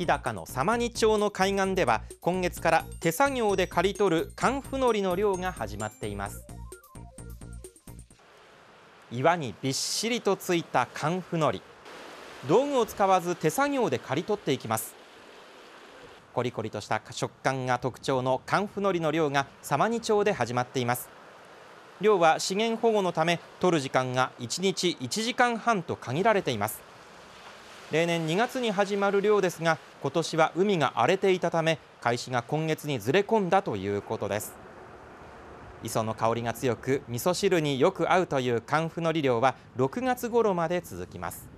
日高の様似町の海岸では今月から手作業で刈り取るカンフのりの漁が始まっています岩にびっしりとついたカンフのり道具を使わず手作業で刈り取っていきますコリコリとした食感が特徴のカンフのりの漁が様似町で始まっています漁は資源保護のため取る時間が1日1時間半と限られています例年2月に始まる漁ですが今年は海が荒れていたため開始が今月にずれ込んだということです磯の香りが強く味噌汁によく合うというカンフのり漁は6月頃まで続きます